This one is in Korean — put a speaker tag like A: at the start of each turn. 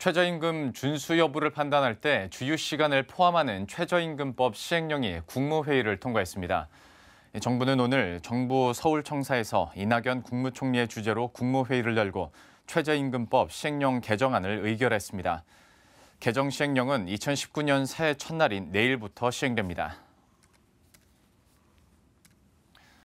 A: 최저임금 준수 여부를 판단할 때 주휴 시간을 포함하는 최저임금법 시행령이 국무회의를 통과했습니다. 정부는 오늘 정부 서울청사에서 이낙연 국무총리의 주재로 국무회의를 열고 최저임금법 시행령 개정안을 의결했습니다. 개정 시행령은 2019년 새해 첫날인 내일부터 시행됩니다.